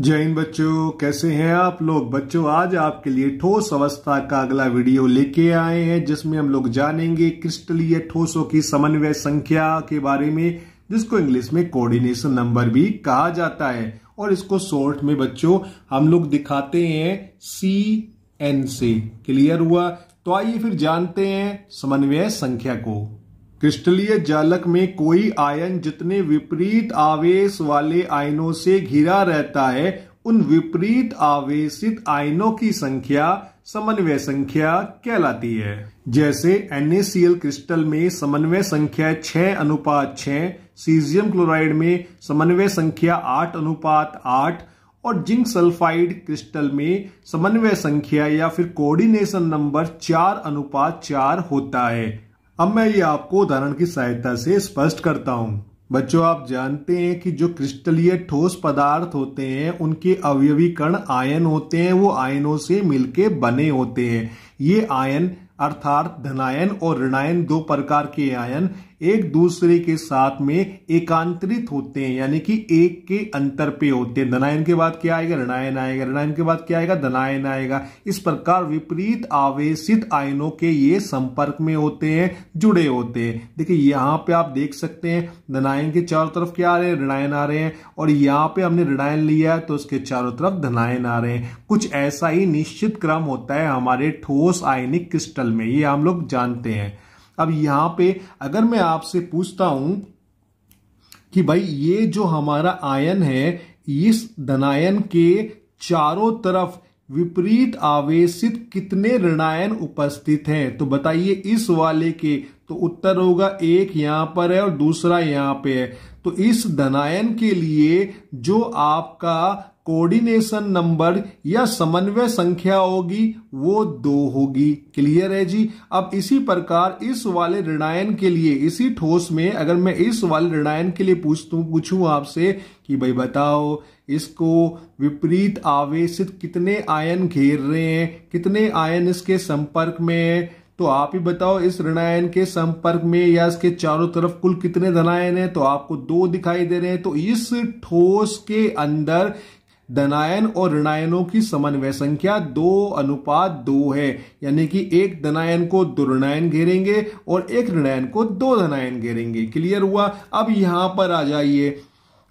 जय हिंद बच्चों कैसे हैं आप लोग बच्चों आज आपके लिए ठोस अवस्था का अगला वीडियो लेके आए हैं जिसमें हम लोग जानेंगे क्रिस्टलीय ठोसों की समन्वय संख्या के बारे में जिसको इंग्लिश में कोऑर्डिनेशन नंबर भी कहा जाता है और इसको शॉर्ट में बच्चों हम लोग दिखाते हैं सी एन से क्लियर हुआ तो आइए फिर जानते हैं समन्वय संख्या को क्रिस्टलीय जालक में कोई आयन जितने विपरीत आवेश वाले आयनों से घिरा रहता है उन विपरीत आवेशित आयनों की संख्या समन्वय संख्या कहलाती है जैसे NaCl क्रिस्टल में समन्वय संख्या छह अनुपात छह सीजियम क्लोराइड में समन्वय संख्या आठ अनुपात आठ और जिंक सल्फाइड क्रिस्टल में समन्वय संख्या या फिर कोऑर्डिनेशन नंबर चार अनुपात चार होता है अब मैं ये आपको उदाहरण की सहायता से स्पष्ट करता हूँ बच्चों आप जानते हैं कि जो क्रिस्टलीय ठोस पदार्थ होते हैं उनके कण आयन होते हैं वो आयनों से मिलके बने होते हैं ये आयन अर्थात धनायन और ऋणायन दो प्रकार के आयन एक दूसरे के साथ में एकांतरित होते हैं यानी कि एक के अंतर पे होते हैं धनायन के बाद क्या आएगा ऋणायन आएगा ऋणायन के बाद क्या आएगा धनायन आएगा इस प्रकार विपरीत आवेशित आयनों के ये संपर्क में होते हैं जुड़े होते हैं देखिए यहां पे आप देख सकते हैं धनायन के चारों तरफ क्या आ रहे हैं ऋणायन आ रहे हैं और यहां पे हमने ऋणायन लिया है तो उसके चारों तरफ धनायन आ रहे हैं कुछ ऐसा ही निश्चित क्रम होता है हमारे ठोस आयनिक क्रिस्टल में ये हम लोग जानते हैं अब यहां पे अगर मैं आपसे पूछता हूं कि भाई ये जो हमारा आयन है इस धनायन के चारों तरफ विपरीत आवेशित कितने ऋणायन उपस्थित हैं तो बताइए इस वाले के तो उत्तर होगा एक यहां पर है और दूसरा यहां पे है तो इस धनायन के लिए जो आपका कोऑर्डिनेशन नंबर या समन्वय संख्या होगी वो दो होगी क्लियर है जी अब इसी प्रकार इस वाले ऋणायन के लिए इसी ठोस में अगर मैं इस वाले ऋणायन के लिए पूछतू पूछू आपसे कि भाई बताओ इसको विपरीत आवेशित कितने आयन घेर रहे हैं कितने आयन इसके संपर्क में है तो आप ही बताओ इस ऋणायन के संपर्क में या इसके चारों तरफ कुल कितने धनायन हैं तो आपको दो दिखाई दे रहे हैं तो इस ठोस के अंदर धनायन और ऋणायनों की समन्वय संख्या दो अनुपात दो है यानी कि एक धनायन को दो ऋणायन घेरेंगे और एक ऋणायन को दो धनायन घेरेंगे क्लियर हुआ अब यहां पर आ जाइए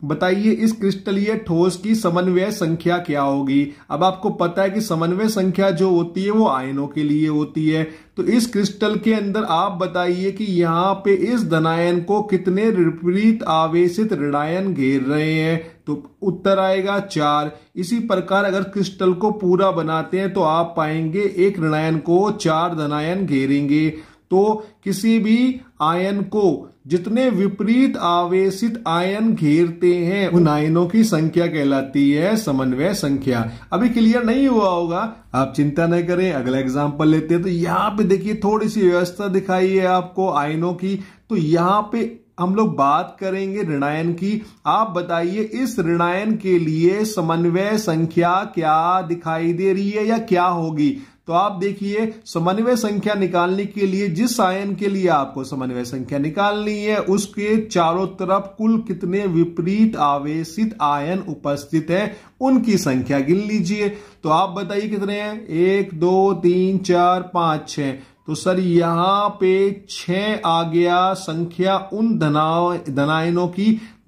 बताइए इस क्रिस्टलीय ठोस की समन्वय संख्या क्या होगी अब आपको पता है कि समन्वय संख्या जो होती है वो आयनों के लिए होती है तो इस क्रिस्टल के अंदर आप बताइए कि यहाँ पे इस धनायन को कितने विपरीत आवेशित ऋणायन घेर रहे हैं तो उत्तर आएगा चार इसी प्रकार अगर क्रिस्टल को पूरा बनाते हैं तो आप पाएंगे एक ऋणायन को चार धनायन घेरेंगे तो किसी भी आयन को जितने विपरीत आवेशित आयन घेरते हैं उन आयनों की संख्या कहलाती है समन्वय संख्या अभी क्लियर नहीं हुआ होगा आप चिंता न करें अगला एग्जाम्पल लेते हैं तो यहां पे देखिए थोड़ी सी व्यवस्था दिखाई है आपको आयनों की तो यहां पे हम लोग बात करेंगे ऋणायन की आप बताइए इस ऋणायन के लिए समन्वय संख्या क्या दिखाई दे रही है या क्या होगी तो आप देखिए समन्वय संख्या निकालने के लिए जिस आयन के लिए आपको समन्वय संख्या निकालनी है उसके चारों तरफ कुल कितने विपरीत आवेशित आयन उपस्थित है उनकी संख्या गिन लीजिए तो आप बताइए कितने हैं एक दो तीन चार पांच छ तो सर यहां पे छ आ गया संख्या उन धनायनों की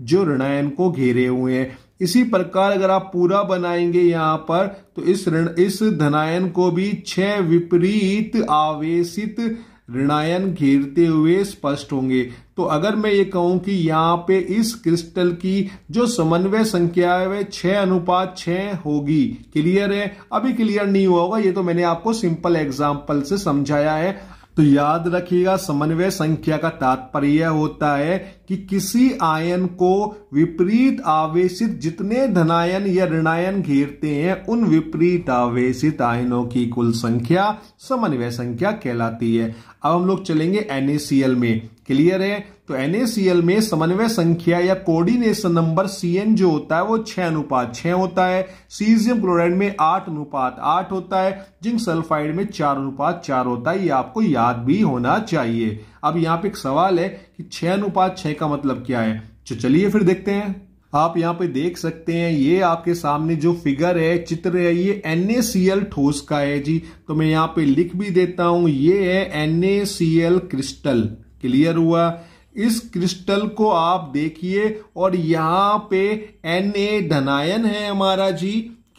जो ऋणायन को घेरे हुए हैं इसी प्रकार अगर आप पूरा बनाएंगे यहां पर तो इस ऋण इस धनायन को भी छह विपरीत आवेशित ऋणायन घेरते हुए स्पष्ट होंगे तो अगर मैं ये कहूं कि यहाँ पे इस क्रिस्टल की जो समन्वय संख्या है वह छह अनुपात छह होगी क्लियर है अभी क्लियर नहीं हुआ होगा ये तो मैंने आपको सिंपल एग्जाम्पल से समझाया है तो याद रखिएगा समन्वय संख्या का तात्पर्य होता है कि किसी आयन को विपरीत आवेशित जितने धनायन या ऋणायन घेरते हैं उन विपरीत आवेशित आयनों की कुल संख्या समन्वय संख्या कहलाती है अब हम लोग चलेंगे एनएसीएल में क्लियर है तो एनएसीएल में समन्वय संख्या या कोऑर्डिनेशन नंबर सीएन जो होता है वो छह अनुपात छह होता है सीजियम क्लोराइड में आठ अनुपात आठ होता है जिंक सल्फाइड में चार अनुपात चार होता है ये आपको याद भी होना चाहिए अब यहां पे एक सवाल है कि छह अनुपात छह का मतलब क्या है तो चलिए फिर देखते हैं आप यहां पे देख सकते हैं ये आपके सामने जो फिगर है चित्र है ये एन ठोस का है जी तो मैं यहां पे लिख भी देता हूं ये है एन क्रिस्टल क्लियर हुआ इस क्रिस्टल को आप देखिए और यहां पे एन ए धनायन है हमारा जी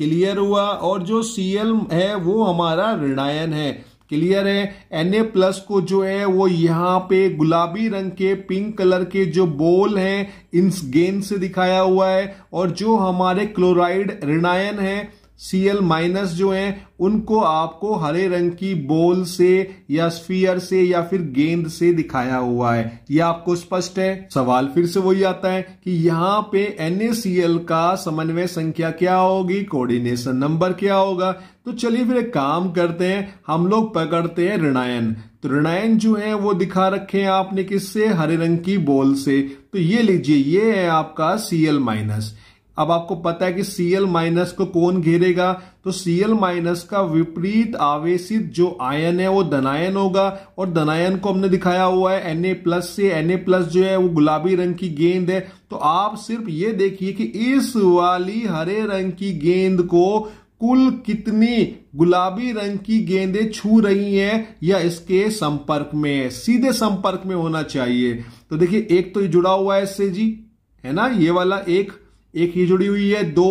क्लियर हुआ और जो सी है वो हमारा ऋणायन है क्लियर है एन ए प्लस को जो है वो यहाँ पे गुलाबी रंग के पिंक कलर के जो बोल हैं इन गेंद से दिखाया हुआ है और जो हमारे क्लोराइड ऋणायन है सी एल माइनस जो है उनको आपको हरे रंग की बॉल से या स्फीयर से या फिर गेंद से दिखाया हुआ है यह आपको स्पष्ट है सवाल फिर से वही आता है कि यहाँ पे NaCl का समन्वय संख्या क्या होगी कोऑर्डिनेशन नंबर क्या होगा तो चलिए फिर एक काम करते हैं हम लोग पकड़ते हैं ऋणायन तो ऋणायन जो है वो दिखा रखे हैं आपने किससे हरे रंग की बॉल से तो ये लीजिए ये है आपका Cl माइनस अब आपको पता है कि Cl माइनस को कौन घेरेगा तो Cl माइनस का विपरीत आवेशित जो आयन है वो धनायन होगा और धनायन को हमने दिखाया हुआ है Na प्लस से Na प्लस जो है वो गुलाबी रंग की गेंद है तो आप सिर्फ ये देखिए कि इस वाली हरे रंग की गेंद को कुल कितनी गुलाबी रंग की गेंदें छू रही हैं या इसके संपर्क में है सीधे संपर्क में होना चाहिए तो देखिए एक तो ये जुड़ा हुआ है इससे जी है ना ये वाला एक एक ये जुड़ी हुई है दो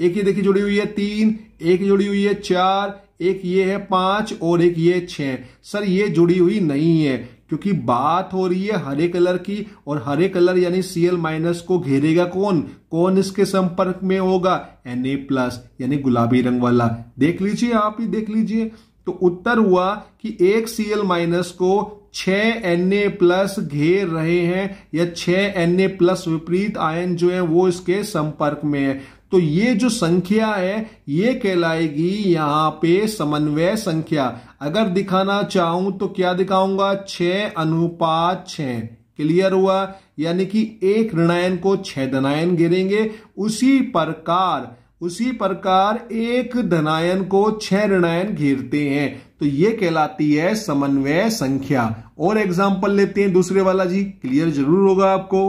एक ये देखिए जुड़ी हुई है तीन एक जुड़ी हुई है चार एक ये है पांच और एक ये छह सर ये जुड़ी हुई नहीं है क्योंकि बात हो रही है हरे कलर की और हरे कलर यानी सीएल माइनस को घेरेगा कौन कौन इसके संपर्क में होगा एन ए प्लस यानी गुलाबी रंग वाला देख लीजिए आप ही देख लीजिए तो उत्तर हुआ कि एक सी एल माइनस को छ एन ए प्लस घेर रहे हैं या छ एन ए प्लस विपरीत आयन जो है वो इसके संपर्क में है तो ये जो संख्या है ये कहलाएगी यहां पे समन्वय संख्या अगर दिखाना चाहूं तो क्या दिखाऊंगा छ अनुपात छ क्लियर हुआ यानी कि एक ऋणायन को छह धनायन गिरेंगे उसी प्रकार उसी प्रकार एक धनायन को छह ऋणायन घेरते हैं तो ये कहलाती है समन्वय संख्या और एग्जाम्पल लेते हैं दूसरे वाला जी क्लियर जरूर होगा आपको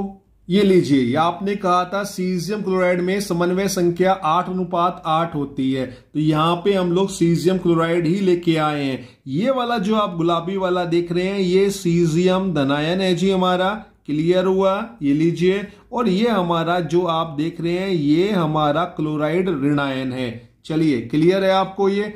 ये लीजिए ये आपने कहा था सीजियम क्लोराइड में समन्वय संख्या आठ अनुपात आठ होती है तो यहाँ पे हम लोग सीजियम क्लोराइड ही लेके आए हैं ये वाला जो आप गुलाबी वाला देख रहे हैं ये सीजियम धनायन है जी हमारा क्लियर हुआ ये लीजिए और ये हमारा जो आप देख रहे हैं ये हमारा क्लोराइड ऋणायन है चलिए क्लियर है आपको ये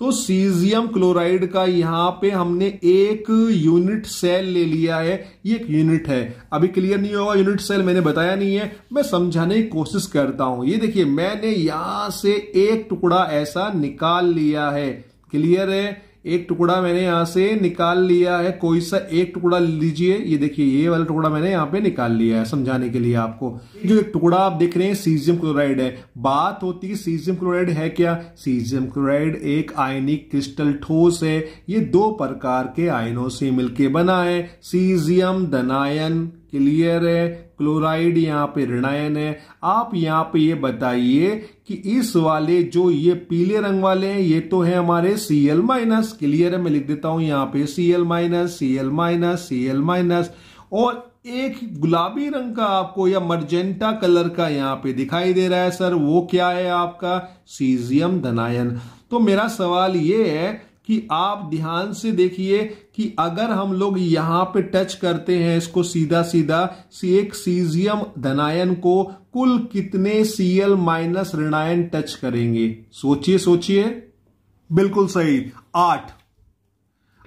तो सीजियम क्लोराइड का यहां पे हमने एक यूनिट सेल ले लिया है ये एक यूनिट है अभी क्लियर नहीं होगा यूनिट सेल मैंने बताया नहीं है मैं समझाने की कोशिश करता हूं ये देखिए मैंने यहां से एक टुकड़ा ऐसा निकाल लिया है क्लियर है एक टुकड़ा मैंने यहां से निकाल लिया है कोई सा एक टुकड़ा लीजिए ये देखिए ये वाला टुकड़ा मैंने यहाँ पे निकाल लिया है समझाने के लिए आपको जो एक टुकड़ा आप देख रहे हैं सीजियम क्लोराइड है बात होती है सीजियम क्लोराइड है क्या सीजियम क्लोराइड एक आयनिक क्रिस्टल ठोस है ये दो प्रकार के आयनों से मिलके बना है सीजियम धनायन क्लियर है क्लोराइड यहाँ पे ऋणायन है आप यहाँ पे ये बताइए कि इस वाले जो ये पीले रंग वाले हैं ये तो है हमारे सी एल माइनस क्लियर है मैं लिख देता हूं यहाँ पे C L minus C L minus C L minus और एक गुलाबी रंग का आपको या मर्जेंटा कलर का यहाँ पे दिखाई दे रहा है सर वो क्या है आपका सीजियम धनायन तो मेरा सवाल ये है कि आप ध्यान से देखिए कि अगर हम लोग यहां पे टच करते हैं इसको सीधा सीधा सी एक सीजियम धनायन को कुल कितने सीएल माइनस ऋणायन टच करेंगे सोचिए सोचिए बिल्कुल सही आठ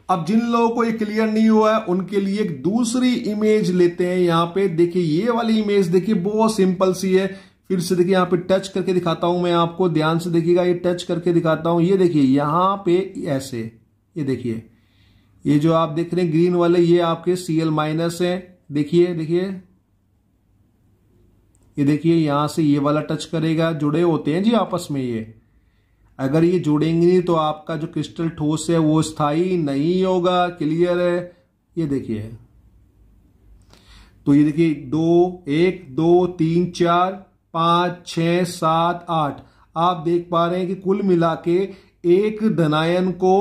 अब जिन लोगों को ये क्लियर नहीं हुआ है उनके लिए एक दूसरी इमेज लेते हैं यहां पे देखिए ये वाली इमेज देखिए बहुत सिंपल सी है फिर से देखिए यहाँ पे टच करके दिखाता हूं मैं आपको ध्यान से देखिएगा ये टच करके दिखाता हूं ये देखिए यहां पे ऐसे ये देखिए ये जो आप देख रहे हैं ग्रीन वाले ये आपके सी एल माइनस है देखिए देखिए ये देखिए यहां से ये वाला टच करेगा जुड़े होते हैं जी आपस में ये अगर ये जुड़ेंगे नहीं तो आपका जो क्रिस्टल ठोस है वो स्थायी नहीं होगा क्लियर है ये देखिए तो ये देखिए दो एक दो तीन चार पाँच छ सात आठ आप देख पा रहे हैं कि कुल मिला के एक धनायन को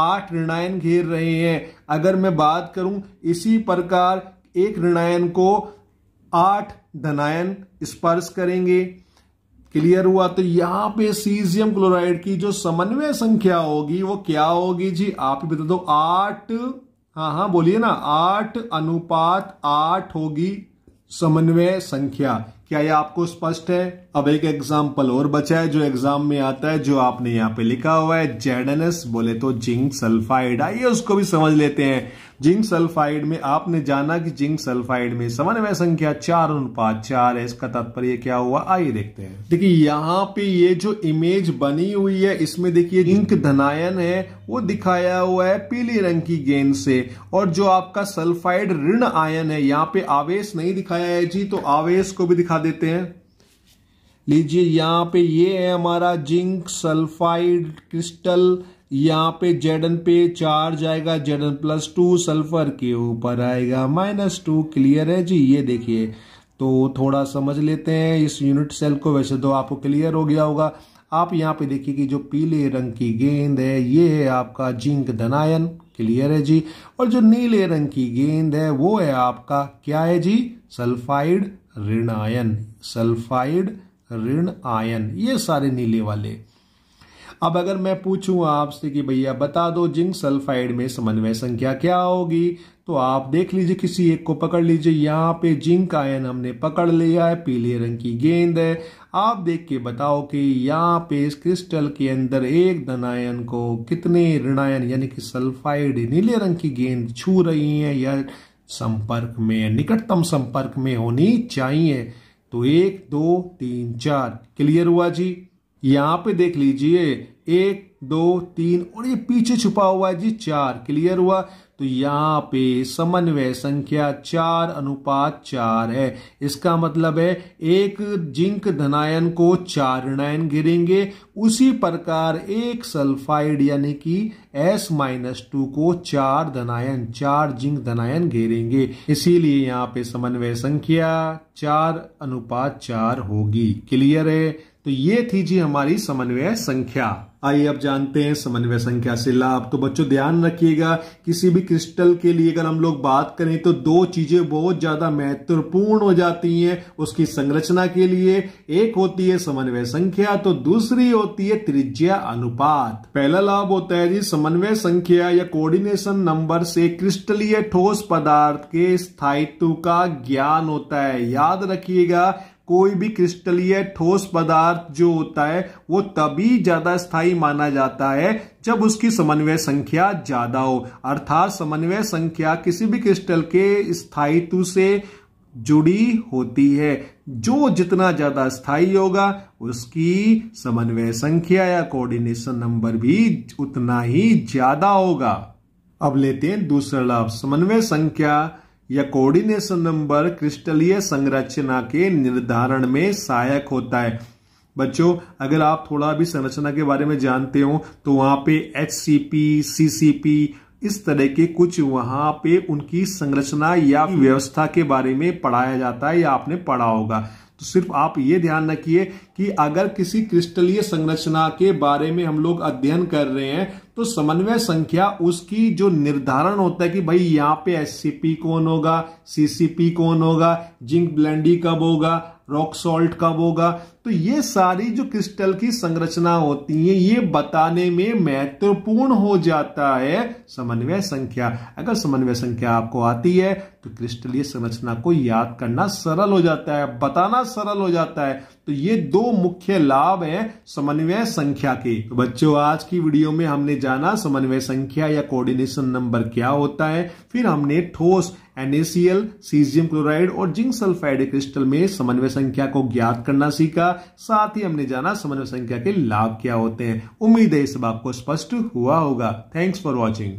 आठ ऋणायन घेर रहे हैं अगर मैं बात करूं इसी प्रकार एक ऋणायन को आठ धनायन स्पर्श करेंगे क्लियर हुआ तो यहां पे सीजियम क्लोराइड की जो समन्वय संख्या होगी वो क्या होगी जी आप ही बता दो आठ हाँ हाँ बोलिए ना आठ अनुपात आठ होगी समन्वय संख्या क्या यह आपको स्पष्ट है अब एक एग्जाम्पल और बचा है जो एग्जाम में आता है जो आपने यहाँ पे लिखा हुआ है जेडनस बोले तो जिंक सल्फाइड आइए उसको भी समझ लेते हैं जिंक सल्फाइड में आपने जाना कि जिंक सल्फाइड में समन्वय संख्या चार अनुपात चार है इसका तात्पर्य क्या हुआ आइए देखते हैं देखिए यहाँ पे ये जो इमेज बनी हुई है इसमें देखिए जिंक धनायन है वो दिखाया हुआ है पीले रंग की गेंद से और जो आपका सल्फाइड ऋण आयन है यहां पे आवेश नहीं दिखाया है जी तो आवेश को भी दिखा देते हैं लीजिए यहां पे ये है हमारा जिंक सल्फाइड क्रिस्टल यहां पे जेडन पे चार्ज आएगा जेडन प्लस टू सल्फर के ऊपर आएगा माइनस टू क्लियर है जी ये देखिए तो थोड़ा समझ लेते हैं इस यूनिट सेल को वैसे तो आपको क्लियर हो गया होगा आप यहाँ पे देखिए कि जो पीले रंग की गेंद है ये है आपका जिंक धनायन क्लियर है जी और जो नीले रंग की गेंद है वो है आपका क्या है जी सल्फाइड ऋण आयन सल्फाइड ऋण आयन ये सारे नीले वाले अब अगर मैं पूछूं आपसे कि भैया बता दो जिंक सल्फाइड में समन्वय संख्या क्या होगी तो आप देख लीजिए किसी एक को पकड़ लीजिए यहां पे जिंक आयन हमने पकड़ लिया है पीले रंग की गेंद है आप देख के बताओ कि यहाँ पे इस क्रिस्टल के अंदर एक धनायन को कितने ऋणायन यानी कि सल्फाइड नीले रंग की गेंद छू रही है या संपर्क में निकटतम संपर्क में होनी चाहिए तो एक दो तीन चार क्लियर हुआ जी यहाँ पे देख लीजिए एक दो तीन और ये पीछे छुपा हुआ है जी चार क्लियर हुआ तो यहाँ पे समन्वय संख्या चार अनुपात चार है इसका मतलब है एक जिंक धनायन को चार ऋणायन गिरेंगे उसी प्रकार एक सल्फाइड यानी कि एस माइनस टू को चार धनायन चार जिंक धनायन घेरेंगे इसीलिए यहाँ पे समन्वय संख्या चार अनुपात चार होगी क्लियर है तो ये थी जी हमारी समन्वय संख्या आइए अब जानते हैं समन्वय संख्या से लाभ तो बच्चों ध्यान रखिएगा किसी भी क्रिस्टल के लिए अगर हम लोग बात करें तो दो चीजें बहुत ज्यादा महत्वपूर्ण हो जाती हैं उसकी संरचना के लिए एक होती है समन्वय संख्या तो दूसरी होती है त्रिज्या अनुपात पहला लाभ होता है जी समन्वय संख्या या कोऑर्डिनेशन नंबर से क्रिस्टलीय ठोस पदार्थ के स्थायित्व का ज्ञान होता है याद रखिएगा कोई भी क्रिस्टलीय ठोस पदार्थ जो होता है वो तभी ज्यादा स्थायी माना जाता है जब उसकी समन्वय संख्या ज्यादा हो अर्थात समन्वय संख्या किसी भी क्रिस्टल के स्थायित्व से जुड़ी होती है जो जितना ज्यादा स्थायी होगा उसकी समन्वय संख्या या कोऑर्डिनेशन नंबर भी उतना ही ज्यादा होगा अब लेते हैं दूसरा लाभ समन्वय संख्या यह कोऑर्डिनेशन नंबर क्रिस्टलीय संरचना के निर्धारण में सहायक होता है बच्चों अगर आप थोड़ा भी संरचना के बारे में जानते हो तो वहां पे H C P C C P इस तरह के कुछ वहां पे उनकी संरचना या व्यवस्था के बारे में पढ़ाया जाता है या आपने पढ़ा होगा सिर्फ आप ये ध्यान रखिए कि अगर किसी क्रिस्टलीय संरचना के बारे में हम लोग अध्ययन कर रहे हैं तो समन्वय संख्या उसकी जो निर्धारण होता है कि भाई यहाँ पे एस कौन होगा सीसीपी कौन होगा जिंक ब्लेंडी कब होगा रॉक सॉल्ट कब होगा तो ये सारी जो क्रिस्टल की संरचना होती है ये बताने में महत्वपूर्ण हो जाता है समन्वय संख्या अगर समन्वय संख्या आपको आती है तो क्रिस्टलीय संरचना को याद करना सरल हो जाता है बताना सरल हो जाता है तो ये दो मुख्य लाभ हैं समन्वय संख्या के तो बच्चों आज की वीडियो में हमने जाना समन्वय संख्या या कोऑर्डिनेशन नंबर क्या होता है फिर हमने ठोस एनएसीएल सीजियम क्लोराइड और जिंक सल्फाइड क्रिस्टल में समन्वय संख्या को ज्ञात करना सीखा साथ ही हमने जाना समन्वय संख्या के लाभ क्या होते हैं उम्मीद है इस बात को स्पष्ट हुआ होगा थैंक्स फॉर वॉचिंग